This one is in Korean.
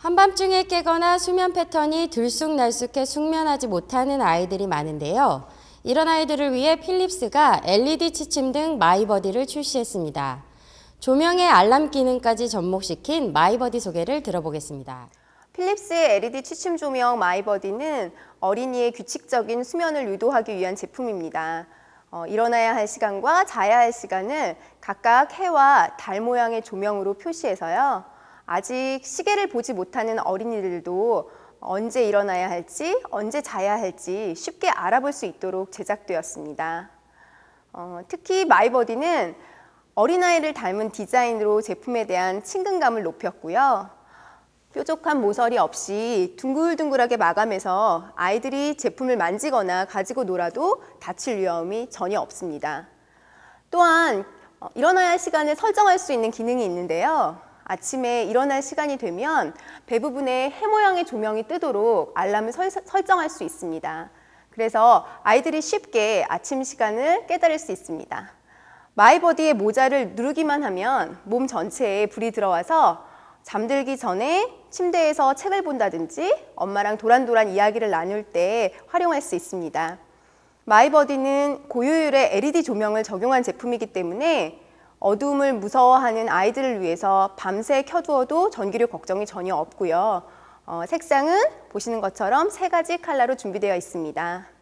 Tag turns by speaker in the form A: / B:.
A: 한밤중에 깨거나 수면 패턴이 들쑥날쑥해 숙면하지 못하는 아이들이 많은데요. 이런 아이들을 위해 필립스가 LED 치침등 마이버디를 출시했습니다. 조명의 알람 기능까지 접목시킨 마이버디 소개를 들어보겠습니다.
B: 필립스의 LED 취침 조명 마이버디는 어린이의 규칙적인 수면을 유도하기 위한 제품입니다. 어, 일어나야 할 시간과 자야 할 시간을 각각 해와 달 모양의 조명으로 표시해서요. 아직 시계를 보지 못하는 어린이들도 언제 일어나야 할지, 언제 자야 할지 쉽게 알아볼 수 있도록 제작되었습니다. 어, 특히 마이버디는 어린아이를 닮은 디자인으로 제품에 대한 친근감을 높였고요. 뾰족한 모서리 없이 둥글둥글하게 마감해서 아이들이 제품을 만지거나 가지고 놀아도 다칠 위험이 전혀 없습니다. 또한 어, 일어나야 할 시간을 설정할 수 있는 기능이 있는데요. 아침에 일어날 시간이 되면 대부분의 해 모양의 조명이 뜨도록 알람을 설, 설정할 수 있습니다. 그래서 아이들이 쉽게 아침 시간을 깨달을 수 있습니다. 마이버디의 모자를 누르기만 하면 몸 전체에 불이 들어와서 잠들기 전에 침대에서 책을 본다든지 엄마랑 도란도란 이야기를 나눌 때 활용할 수 있습니다. 마이버디는 고효율의 LED 조명을 적용한 제품이기 때문에 어둠을 무서워하는 아이들을 위해서 밤새 켜두어도 전기료 걱정이 전혀 없고요. 어, 색상은 보시는 것처럼 세 가지 컬러로 준비되어 있습니다.